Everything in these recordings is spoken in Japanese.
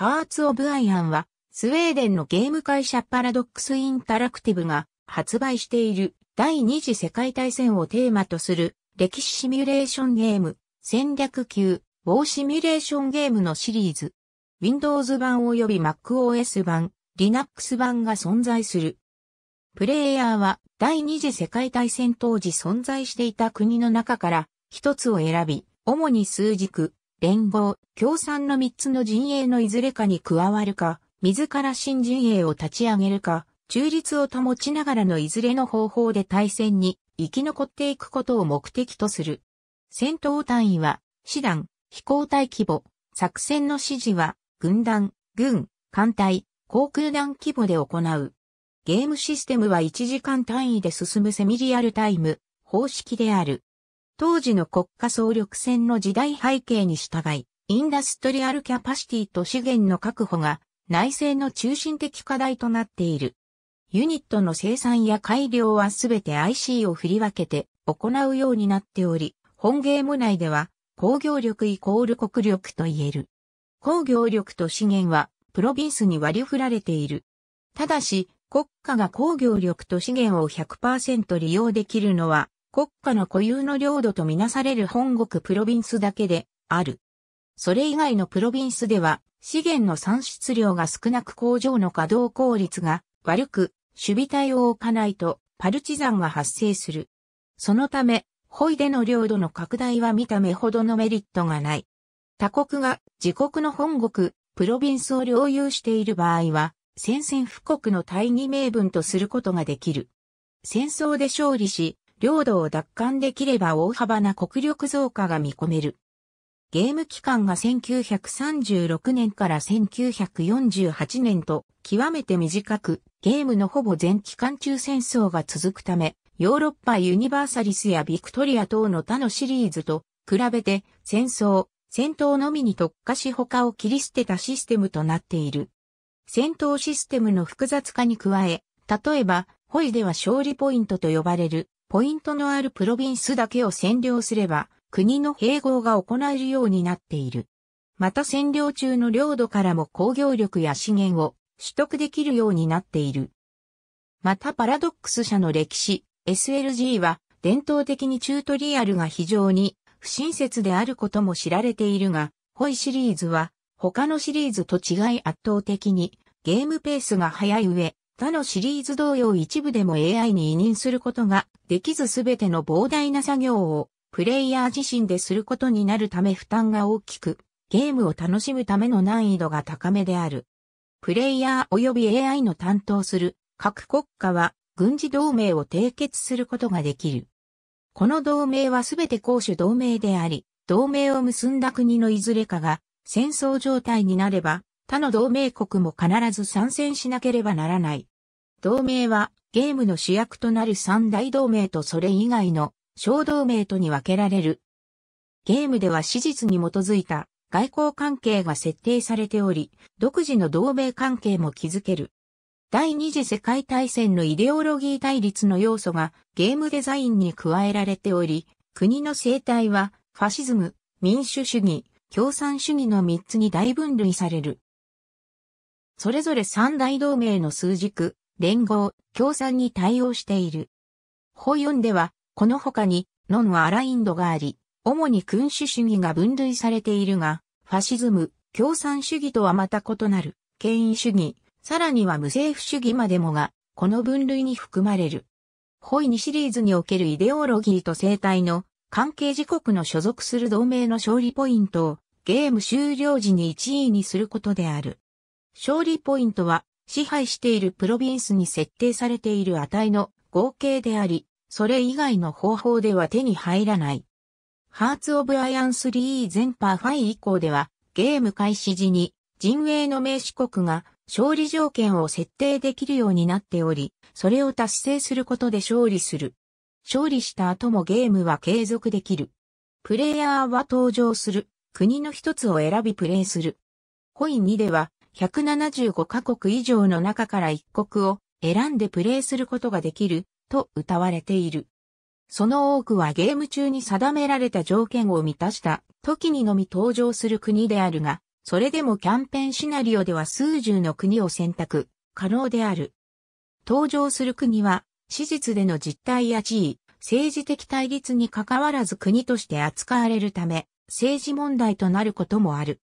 ハーツ・オブ・アイアンは、スウェーデンのゲーム会社パラドックス・インタラクティブが発売している第二次世界大戦をテーマとする歴史シミュレーションゲーム、戦略級、ウォーシミュレーションゲームのシリーズ。Windows 版及び MacOS 版、Linux 版が存在する。プレイヤーは第二次世界大戦当時存在していた国の中から一つを選び、主に数軸、連合、共産の3つの陣営のいずれかに加わるか、自ら新陣営を立ち上げるか、中立を保ちながらのいずれの方法で対戦に生き残っていくことを目的とする。戦闘単位は、師団、飛行隊規模、作戦の指示は、軍団、軍、艦隊、航空団規模で行う。ゲームシステムは1時間単位で進むセミリアルタイム方式である。当時の国家総力戦の時代背景に従い、インダストリアルキャパシティと資源の確保が内政の中心的課題となっている。ユニットの生産や改良はすべて IC を振り分けて行うようになっており、本ゲーム内では工業力イコール国力と言える。工業力と資源はプロビンスに割り振られている。ただし、国家が工業力と資源を100%利用できるのは国家の固有の領土とみなされる本国プロビンスだけである。それ以外のプロビンスでは、資源の産出量が少なく工場の稼働効率が悪く、守備隊を置かないとパルチザンが発生する。そのため、ホイデの領土の拡大は見た目ほどのメリットがない。他国が自国の本国、プロビンスを領有している場合は、宣戦布告の大義名分とすることができる。戦争で勝利し、領土を奪還できれば大幅な国力増加が見込める。ゲーム期間が1936年から1948年と極めて短く、ゲームのほぼ全期間中戦争が続くため、ヨーロッパユニバーサリスやビクトリア等の他のシリーズと比べて戦争、戦闘のみに特化し他を切り捨てたシステムとなっている。戦闘システムの複雑化に加え、例えば、ホイでは勝利ポイントと呼ばれるポイントのあるプロビンスだけを占領すれば、国の併合が行えるようになっている。また占領中の領土からも工業力や資源を取得できるようになっている。またパラドックス社の歴史、SLG は伝統的にチュートリアルが非常に不親切であることも知られているが、ホイシリーズは他のシリーズと違い圧倒的にゲームペースが速い上、他のシリーズ同様一部でも AI に委任することができずすべての膨大な作業をプレイヤー自身ですることになるため負担が大きく、ゲームを楽しむための難易度が高めである。プレイヤー及び AI の担当する各国家は軍事同盟を締結することができる。この同盟はすべて公主同盟であり、同盟を結んだ国のいずれかが戦争状態になれば、他の同盟国も必ず参戦しなければならない。同盟はゲームの主役となる三大同盟とそれ以外の小同盟とに分けられる。ゲームでは史実に基づいた外交関係が設定されており、独自の同盟関係も築ける。第二次世界大戦のイデオロギー対立の要素がゲームデザインに加えられており、国の生態はファシズム、民主主義、共産主義の三つに大分類される。それぞれ三大同盟の数軸、連合、共産に対応している。ホイオンでは、この他に、ノンはアラインドがあり、主に君主主義が分類されているが、ファシズム、共産主義とはまた異なる、権威主義、さらには無政府主義までもが、この分類に含まれる。ホイ2シリーズにおけるイデオロギーと生態の関係時刻の所属する同盟の勝利ポイントをゲーム終了時に1位にすることである。勝利ポイントは支配しているプロビンスに設定されている値の合計であり、それ以外の方法では手に入らない。ハーツ・オブ・アイアン 3E 全パー5以降では、ゲーム開始時に陣営の名刺国が勝利条件を設定できるようになっており、それを達成することで勝利する。勝利した後もゲームは継続できる。プレイヤーは登場する国の一つを選びプレイする。コイン2では175カ国以上の中から1国を選んでプレイすることができると謳われている。その多くはゲーム中に定められた条件を満たした時にのみ登場する国であるが、それでもキャンペーンシナリオでは数十の国を選択可能である。登場する国は、史実での実態や地位、政治的対立に関わらず国として扱われるため、政治問題となることもある。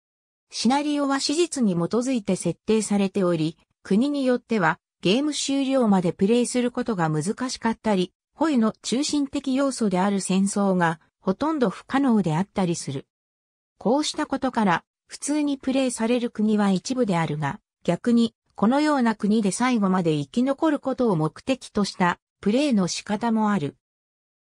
シナリオは史実に基づいて設定されており、国によってはゲーム終了までプレイすることが難しかったり、ホイの中心的要素である戦争がほとんど不可能であったりする。こうしたことから、普通にプレイされる国は一部であるが、逆に、このような国で最後まで生き残ることを目的としたプレイの仕方もある。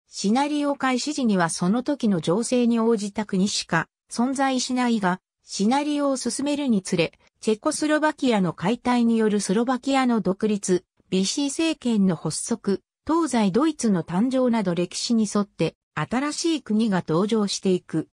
シナリオ開始時にはその時の情勢に応じた国しか存在しないが、シナリオを進めるにつれ、チェコスロバキアの解体によるスロバキアの独立、ビシ政権の発足、東西ドイツの誕生など歴史に沿って新しい国が登場していく。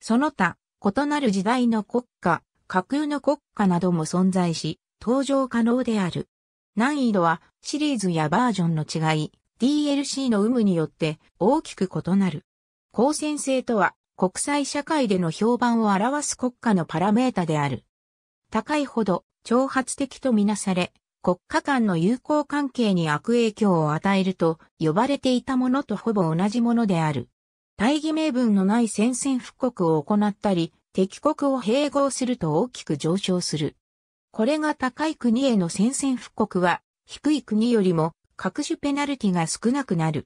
その他、異なる時代の国家、架空の国家なども存在し、登場可能である。難易度はシリーズやバージョンの違い、DLC の有無によって大きく異なる。光線性とは国際社会での評判を表す国家のパラメータである。高いほど挑発的とみなされ、国家間の友好関係に悪影響を与えると呼ばれていたものとほぼ同じものである。大義名分のない宣戦布告を行ったり、敵国を併合すると大きく上昇する。これが高い国への宣戦布告は、低い国よりも各種ペナルティが少なくなる。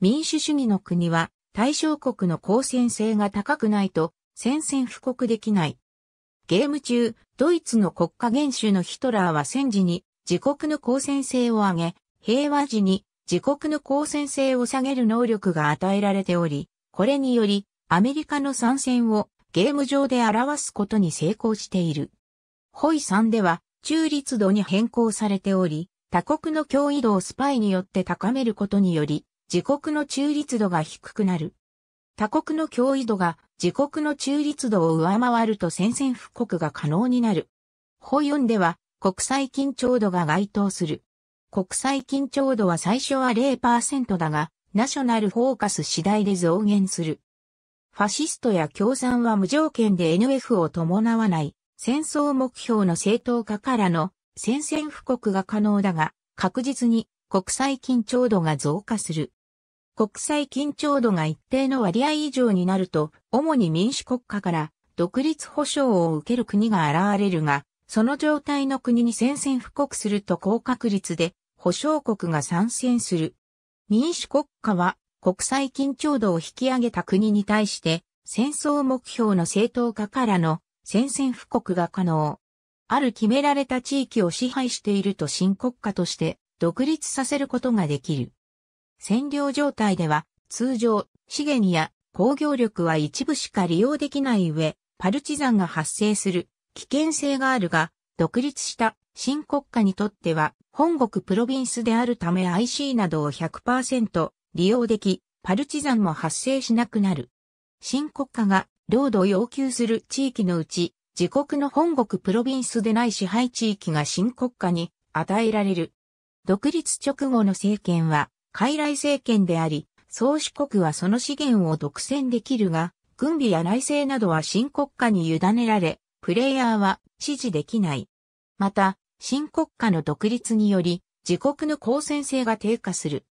民主主義の国は対象国の公戦性が高くないと宣戦布告できない。ゲーム中、ドイツの国家元首のヒトラーは戦時に自国の公戦性を上げ、平和時に自国の公戦性を下げる能力が与えられており、これによりアメリカの参戦をゲーム上で表すことに成功している。ホイ3では中立度に変更されており、他国の脅威度をスパイによって高めることにより、自国の中立度が低くなる。他国の脅威度が自国の中立度を上回ると宣戦布告が可能になる。法4では国際緊張度が該当する。国際緊張度は最初は0%だが、ナショナルフォーカス次第で増減する。ファシストや共産は無条件で NF を伴わない戦争目標の正当化からの宣戦布告が可能だが、確実に国際緊張度が増加する。国際緊張度が一定の割合以上になると、主に民主国家から独立保障を受ける国が現れるが、その状態の国に宣戦布告すると高確率で保障国が参戦する。民主国家は国際緊張度を引き上げた国に対して戦争目標の正当化からの宣戦布告が可能。ある決められた地域を支配していると新国家として独立させることができる。占領状態では、通常、資源や工業力は一部しか利用できない上、パルチザンが発生する危険性があるが、独立した新国家にとっては、本国プロビンスであるため IC などを100%利用でき、パルチザンも発生しなくなる。新国家が領土を要求する地域のうち、自国の本国プロビンスでない支配地域が新国家に与えられる。独立直後の政権は傀儡政権であり、宗主国はその資源を独占できるが、軍備や内政などは新国家に委ねられ、プレイヤーは支持できない。また、新国家の独立により、自国の公戦性が低下する。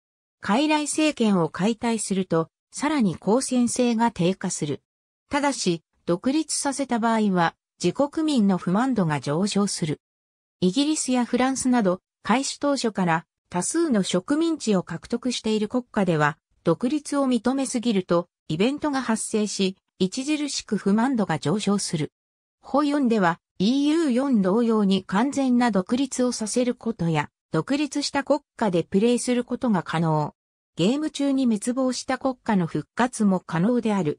傀儡政権を解体すると、さらに公戦性が低下する。ただし、独立させた場合は、自国民の不満度が上昇する。イギリスやフランスなど、開始当初から多数の植民地を獲得している国家では、独立を認めすぎると、イベントが発生し、著しく不満度が上昇する。法4では EU4 同様に完全な独立をさせることや、独立した国家でプレイすることが可能。ゲーム中に滅亡した国家の復活も可能である。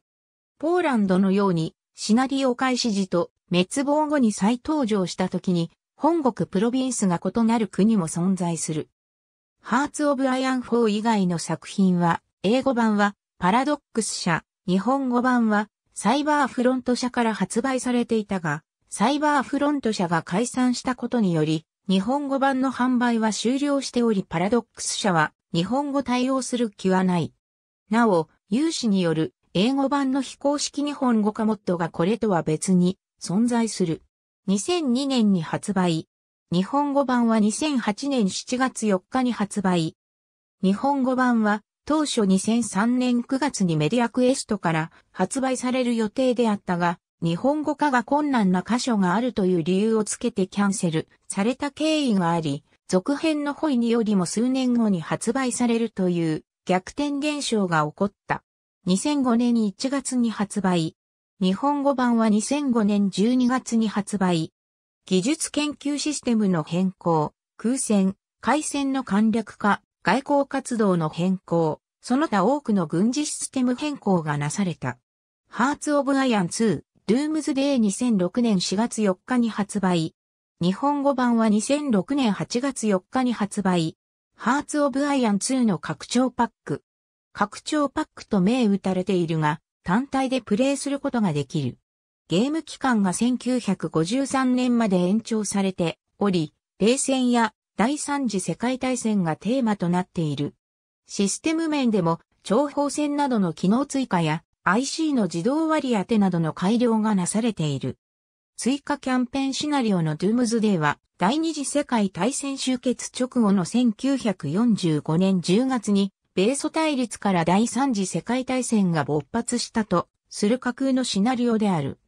ポーランドのように、シナリオ開始時と滅亡後に再登場した時に、本国プロビンスが異なる国も存在する。ハーツ・オブ・アイアン・フォー以外の作品は、英語版はパラドックス社、日本語版はサイバーフロント社から発売されていたが、サイバーフロント社が解散したことにより、日本語版の販売は終了しておりパラドックス社は日本語対応する気はない。なお、有志による英語版の非公式日本語化モッドがこれとは別に存在する。2002年に発売、日本語版は2008年7月4日に発売。日本語版は当初2003年9月にメディアクエストから発売される予定であったが、日本語化が困難な箇所があるという理由をつけてキャンセルされた経緯があり、続編のホイによりも数年後に発売されるという逆転現象が起こった。2005年1月に発売。日本語版は2005年12月に発売。技術研究システムの変更、空戦、海戦の簡略化、外交活動の変更、その他多くの軍事システム変更がなされた。ハーツ・オブ・アイアン2、ドゥームズデイ2006年4月4日に発売。日本語版は2006年8月4日に発売。ハーツ・オブ・アイアン2の拡張パック。拡張パックと銘打たれているが、単体でプレイすることができる。ゲーム期間が1953年まで延長されており、冷戦や第三次世界大戦がテーマとなっている。システム面でも長方線などの機能追加や IC の自動割り当てなどの改良がなされている。追加キャンペーンシナリオのドゥームズデーは第二次世界大戦終結直後の1945年10月に米ソ対立から第三次世界大戦が勃発したとする架空のシナリオである。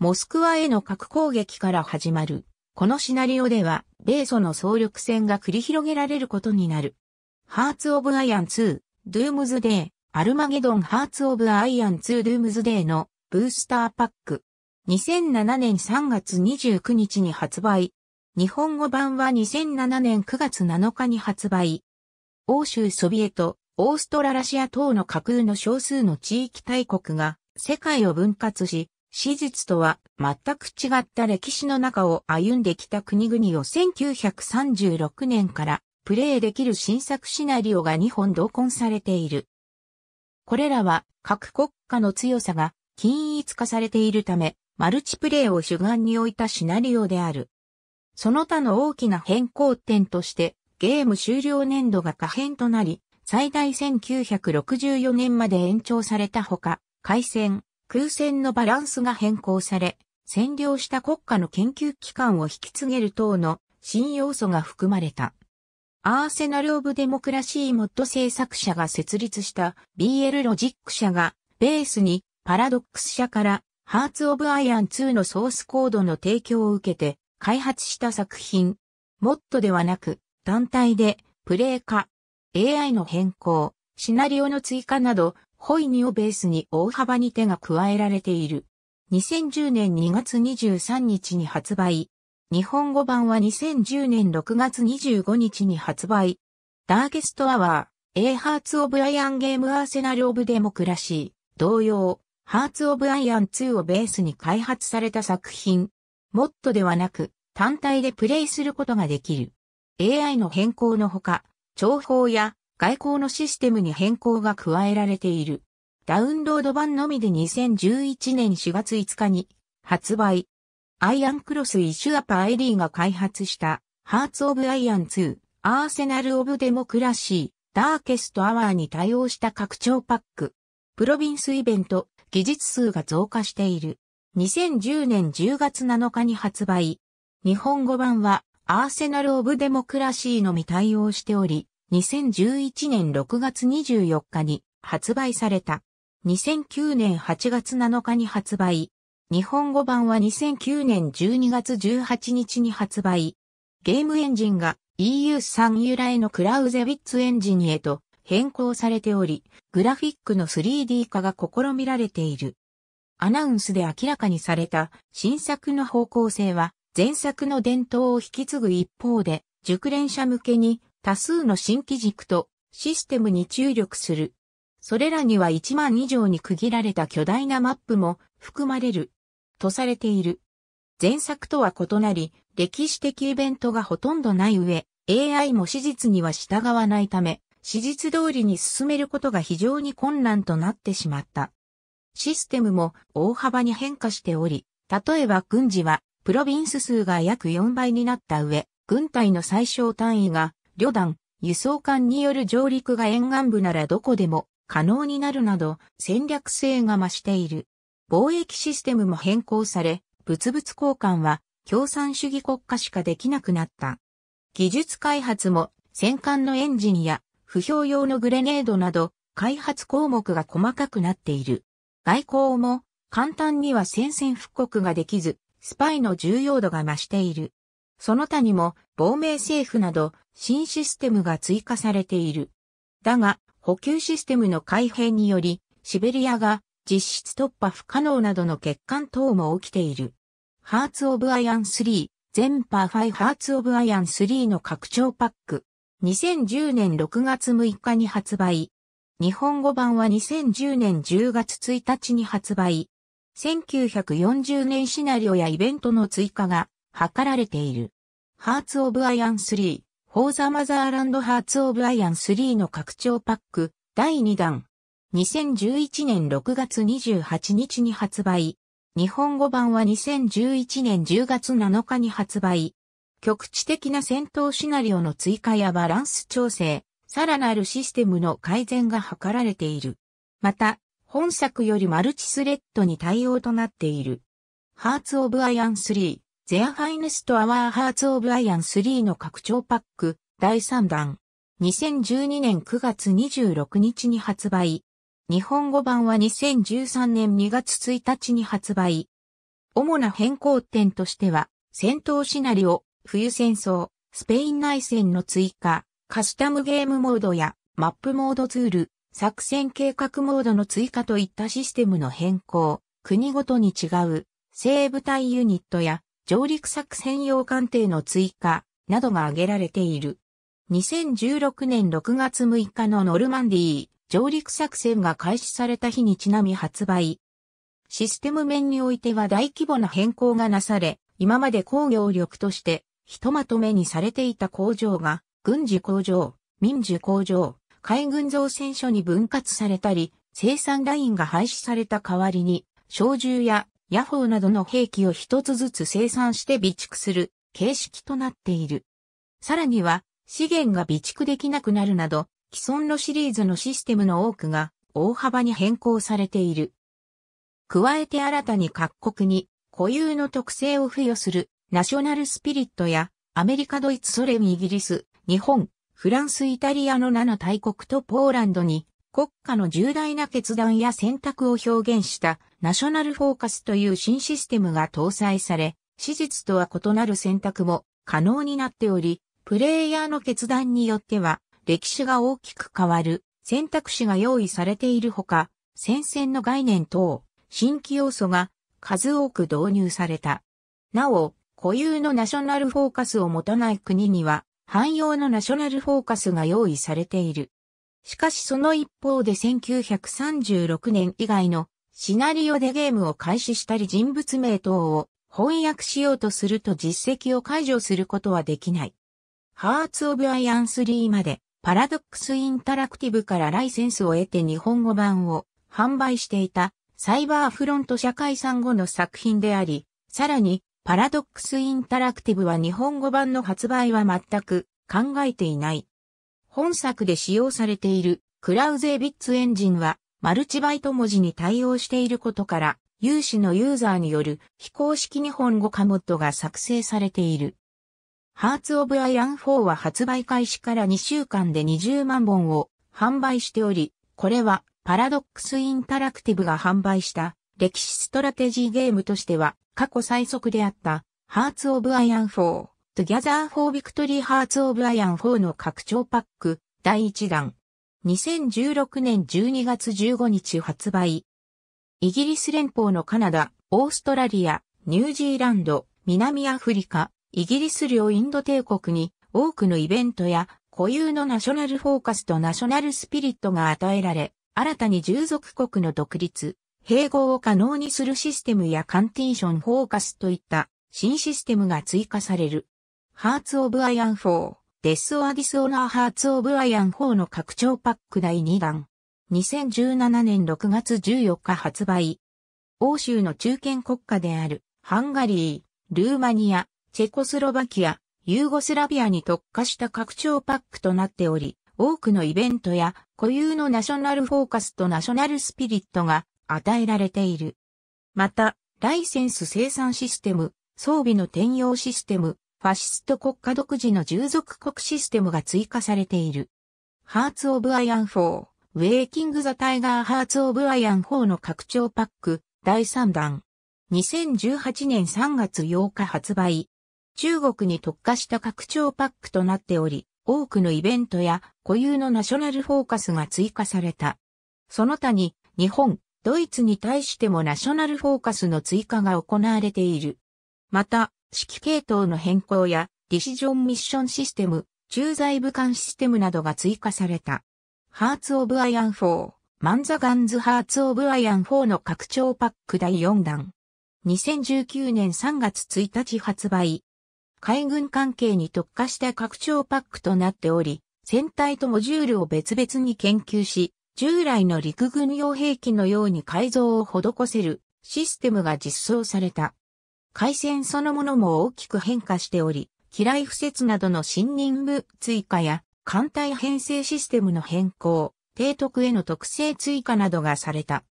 モスクワへの核攻撃から始まる。このシナリオでは、米ソの総力戦が繰り広げられることになる。ハーツ・オブ・アイアン2、ドゥームズ・デー、アルマゲドン・ハーツ・オブ・アイアン 2・ ドゥームズ・デーのブースターパック。2007年3月29日に発売。日本語版は2007年9月7日に発売。欧州ソビエト、オーストララシア等の架空の少数の地域大国が世界を分割し、史実とは全く違った歴史の中を歩んできた国々を1936年からプレイできる新作シナリオが2本同梱されている。これらは各国家の強さが均一化されているため、マルチプレイを主眼に置いたシナリオである。その他の大きな変更点として、ゲーム終了年度が可変となり、最大1964年まで延長されたほか、海戦、空戦のバランスが変更され、占領した国家の研究機関を引き継げる等の新要素が含まれた。アーセナル・オブ・デモクラシー・モッド制作者が設立した BL ロジック社がベースにパラドックス社からハーツ・オブ・アイアン2のソースコードの提供を受けて開発した作品。モッドではなく単体でプレイ化、AI の変更、シナリオの追加などホイニをベースに大幅に手が加えられている。2010年2月23日に発売。日本語版は2010年6月25日に発売。ダーゲストアワー、A ハーツオブアイアンゲームアーセナルオブデモクラシー、同様、ハーツオブアイアン2をベースに開発された作品。モッドではなく、単体でプレイすることができる。AI の変更のほか、情報や外交のシステムに変更が加えられている。ダウンロード版のみで2011年4月5日に発売。アイアンクロスイシュアパリーが開発したハーツオブアイアン2アーセナルオブデモクラシーダーケストアワーに対応した拡張パック。プロビンスイベント技術数が増加している。2010年10月7日に発売。日本語版はアーセナルオブデモクラシーのみ対応しており、2011年6月24日に発売された。2009年8月7日に発売。日本語版は2009年12月18日に発売。ゲームエンジンが EU3 由来のクラウゼビッツエンジンへと変更されており、グラフィックの 3D 化が試みられている。アナウンスで明らかにされた新作の方向性は前作の伝統を引き継ぐ一方で、熟練者向けに多数の新規軸とシステムに注力する。それらには1万以上に区切られた巨大なマップも含まれる。とされている。前作とは異なり、歴史的イベントがほとんどない上、AI も史実には従わないため、史実通りに進めることが非常に困難となってしまった。システムも大幅に変化しており、例えば軍事はプロビンス数が約4倍になった上、軍隊の最小単位が旅団、輸送艦による上陸が沿岸部ならどこでも可能になるなど戦略性が増している。貿易システムも変更され、物々交換は共産主義国家しかできなくなった。技術開発も戦艦のエンジンや不評用のグレネードなど開発項目が細かくなっている。外交も簡単には宣戦布告ができず、スパイの重要度が増している。その他にも、亡命政府など、新システムが追加されている。だが、補給システムの改変により、シベリアが実質突破不可能などの欠陥等も起きている。ハーツ・オブ・アイアン3、全パーファイ・ハーツ・オブ・アイアン3の拡張パック。2010年6月6日に発売。日本語版は2010年10月1日に発売。1940年シナリオやイベントの追加が測られている。ハーツオブアイアン3、フォーザマザーランドハーツオブアイアン3の拡張パック、第2弾。2011年6月28日に発売。日本語版は2011年10月7日に発売。局地的な戦闘シナリオの追加やバランス調整、さらなるシステムの改善が図られている。また、本作よりマルチスレッドに対応となっている。ハーツオブアイアン3、ゼアファイネストアワーハーツオブアイアン3の拡張パック第3弾。2012年9月26日に発売。日本語版は2013年2月1日に発売。主な変更点としては、戦闘シナリオ、冬戦争、スペイン内戦の追加、カスタムゲームモードやマップモードツール、作戦計画モードの追加といったシステムの変更、国ごとに違う、西部隊ユニットや上陸作戦用艦艇の追加などが挙げられている。2016年6月6日のノルマンディー上陸作戦が開始された日にちなみ発売。システム面においては大規模な変更がなされ、今まで工業力としてひとまとめにされていた工場が軍事工場、民事工場、海軍造船所に分割されたり、生産ラインが廃止された代わりに、小銃やヤフーなどの兵器を一つずつ生産して備蓄する形式となっている。さらには、資源が備蓄できなくなるなど、既存のシリーズのシステムの多くが大幅に変更されている。加えて新たに各国に固有の特性を付与するナショナルスピリットやアメリカ、ドイツ、ソ連、イギリス、日本、フランス、イタリアの7大国とポーランドに国家の重大な決断や選択を表現したナショナルフォーカスという新システムが搭載され、史実とは異なる選択も可能になっており、プレイヤーの決断によっては歴史が大きく変わる選択肢が用意されているほか、戦線の概念等、新規要素が数多く導入された。なお、固有のナショナルフォーカスを持たない国には、汎用のナショナルフォーカスが用意されている。しかしその一方で1936年以外のシナリオでゲームを開始したり人物名等を翻訳しようとすると実績を解除することはできない。ハーツ・オブ・アイアン3までパラドックス・インタラクティブからライセンスを得て日本語版を販売していたサイバーフロント社会産後の作品であり、さらにパラドックス・インタラクティブは日本語版の発売は全く考えていない。本作で使用されているクラウゼービッツエンジンはマルチバイト文字に対応していることから、有志のユーザーによる非公式日本語化モッドが作成されている。ハーツ・オブ・アイアン4は発売開始から2週間で20万本を販売しており、これはパラドックス・インタラクティブが販売した歴史ストラテジーゲームとしては過去最速であったハーツ・オブ・アイアン4。Together for Victory Hearts of Iron 4の拡張パック第1弾。2016年12月15日発売。イギリス連邦のカナダ、オーストラリア、ニュージーランド、南アフリカ、イギリス領インド帝国に多くのイベントや固有のナショナルフォーカスとナショナルスピリットが与えられ、新たに従属国の独立、併合を可能にするシステムやカンティーションフォーカスといった新システムが追加される。ハーツ・オブ・アイアンフォー、デス・オア・ディス・オナー・ハーツ・オブ・アイアンフォーの拡張パック第2弾。2017年6月14日発売。欧州の中堅国家である、ハンガリー、ルーマニア、チェコスロバキア、ユーゴスラビアに特化した拡張パックとなっており、多くのイベントや固有のナショナルフォーカスとナショナルスピリットが与えられている。また、ライセンス生産システム、装備の転用システム、ファシスト国家独自の従属国システムが追加されている。ハーツ・オブ・アイアン4、ウェイキング・ザ・タイガー・ハーツ・オブ・アイアン4の拡張パック、第3弾。2018年3月8日発売。中国に特化した拡張パックとなっており、多くのイベントや固有のナショナルフォーカスが追加された。その他に、日本、ドイツに対してもナショナルフォーカスの追加が行われている。また、指揮系統の変更や、ディシジョンミッションシステム、駐在武官システムなどが追加された。ハーツ・オブ・アイアン4、マンザ・ガンズ・ハーツ・オブ・アイアン4の拡張パック第4弾。2019年3月1日発売。海軍関係に特化した拡張パックとなっており、船体とモジュールを別々に研究し、従来の陸軍用兵器のように改造を施せるシステムが実装された。回線そのものも大きく変化しており、機雷敷設などの新任務追加や、艦隊編成システムの変更、提督への特性追加などがされた。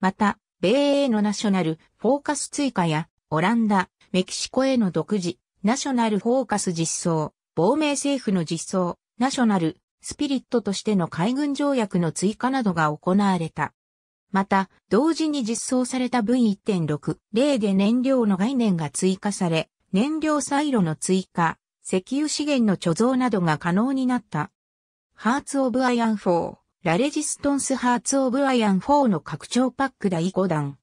また、米英のナショナルフォーカス追加や、オランダ、メキシコへの独自、ナショナルフォーカス実装、亡命政府の実装、ナショナル、スピリットとしての海軍条約の追加などが行われた。また、同時に実装された v 1 6例で燃料の概念が追加され、燃料サイロの追加、石油資源の貯蔵などが可能になった。ハーツ・オブ・アイアン4、ラレジストンス・ハーツ・オブ・アイアン4の拡張パック第5弾。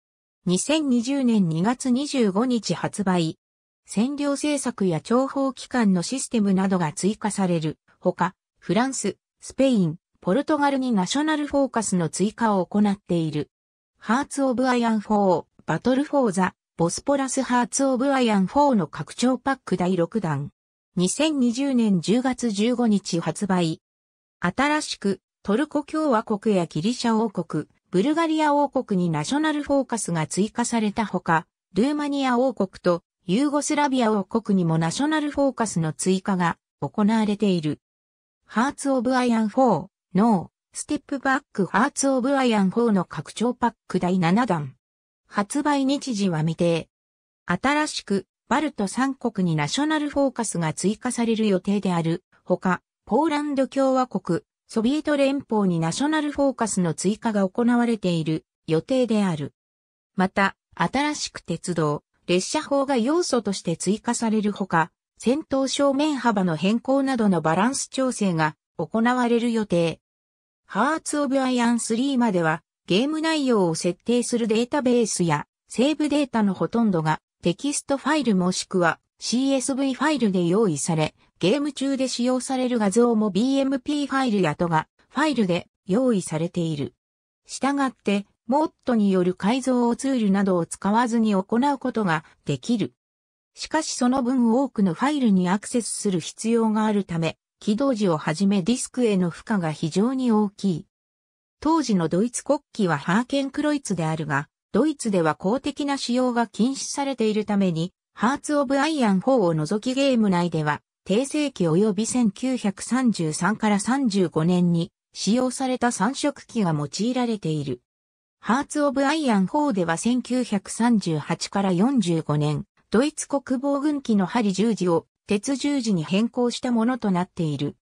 2020年2月25日発売。占領政策や諜報機関のシステムなどが追加される。ほか、フランス、スペイン、ポルトガルにナショナルフォーカスの追加を行っている。ハーツ・オブ・アイアン4、バトル・フォー・ザ、ボスポラス・ハーツ・オブ・アイアン4の拡張パック第6弾。2020年10月15日発売。新しく、トルコ共和国やギリシャ王国、ブルガリア王国にナショナルフォーカスが追加されたほか、ルーマニア王国とユーゴスラビア王国にもナショナルフォーカスの追加が行われている。ハーツ・オブ・アイアン4、ノー、ステップバックハーツオブアイアン4の拡張パック第7弾。発売日時は未定。新しく、バルト3国にナショナルフォーカスが追加される予定である、ほか、ポーランド共和国、ソビエト連邦にナショナルフォーカスの追加が行われている予定である。また、新しく鉄道、列車法が要素として追加されるほか、戦闘正面幅の変更などのバランス調整が行われる予定。ハーツ・オブ・アイアン3まではゲーム内容を設定するデータベースやセーブデータのほとんどがテキストファイルもしくは CSV ファイルで用意され、ゲーム中で使用される画像も BMP ファイルやとがファイルで用意されている。したがって、モッドによる改造をツールなどを使わずに行うことができる。しかしその分多くのファイルにアクセスする必要があるため、起動時をはじめディスクへの負荷が非常に大きい。当時のドイツ国旗はハーケンクロイツであるが、ドイツでは公的な使用が禁止されているために、ハーツ・オブ・アイアン4を除きゲーム内では、定成期及び1933から35年に使用された3色機が用いられている。ハーツ・オブ・アイアン4では1938から45年、ドイツ国防軍機の針十字を鉄十字に変更したものとなっている。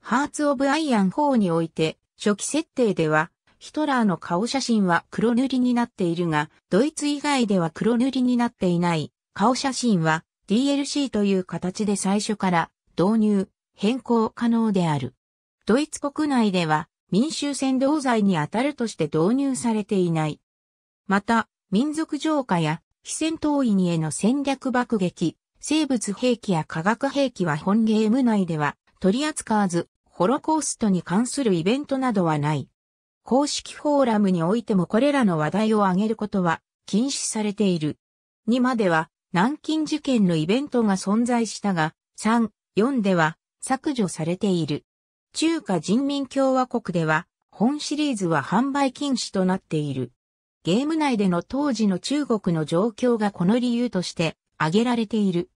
ハーツ・オブ・アイアン4において、初期設定では、ヒトラーの顔写真は黒塗りになっているが、ドイツ以外では黒塗りになっていない顔写真は DLC という形で最初から導入、変更可能である。ドイツ国内では民衆扇動罪に当たるとして導入されていない。また、民族浄化や非戦闘員への戦略爆撃、生物兵器や化学兵器は本ゲーム内では取り扱わず、ホロコーストに関するイベントなどはない。公式フォーラムにおいてもこれらの話題を挙げることは禁止されている。2までは南京事件のイベントが存在したが、3、4では削除されている。中華人民共和国では本シリーズは販売禁止となっている。ゲーム内での当時の中国の状況がこの理由として挙げられている。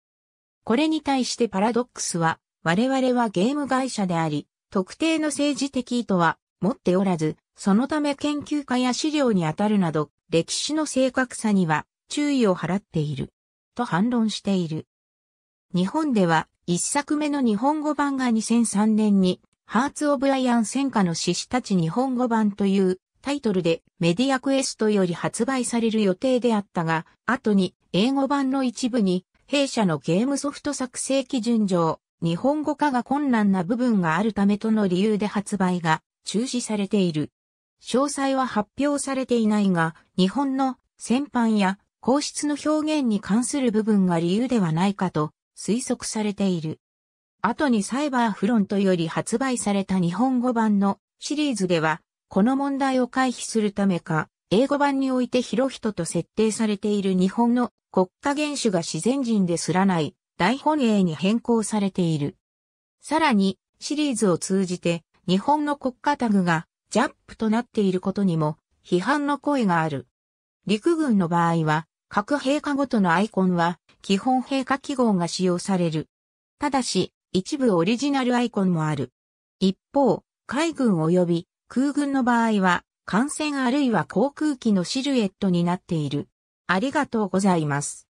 これに対してパラドックスは、我々はゲーム会社であり、特定の政治的意図は持っておらず、そのため研究家や資料にあたるなど、歴史の正確さには注意を払っている。と反論している。日本では、一作目の日本語版が2003年に、ハーツ・オブ・アイアン戦火の獅子たち日本語版というタイトルでメディアクエストより発売される予定であったが、後に英語版の一部に弊社のゲームソフト作成基準上、日本語化が困難な部分があるためとの理由で発売が中止されている。詳細は発表されていないが、日本の戦犯や皇室の表現に関する部分が理由ではないかと推測されている。後にサイバーフロントより発売された日本語版のシリーズではこの問題を回避するためか、英語版において広人と設定されている日本の国家元首が自然人ですらない大本営に変更されている。さらに、シリーズを通じて日本の国家タグがジャップとなっていることにも批判の声がある。陸軍の場合は、各陛下ごとのアイコンは基本陛下記号が使用される。ただし、一部オリジナルアイコンもある。一方、海軍及び空軍の場合は、艦船あるいは航空機のシルエットになっている。ありがとうございます。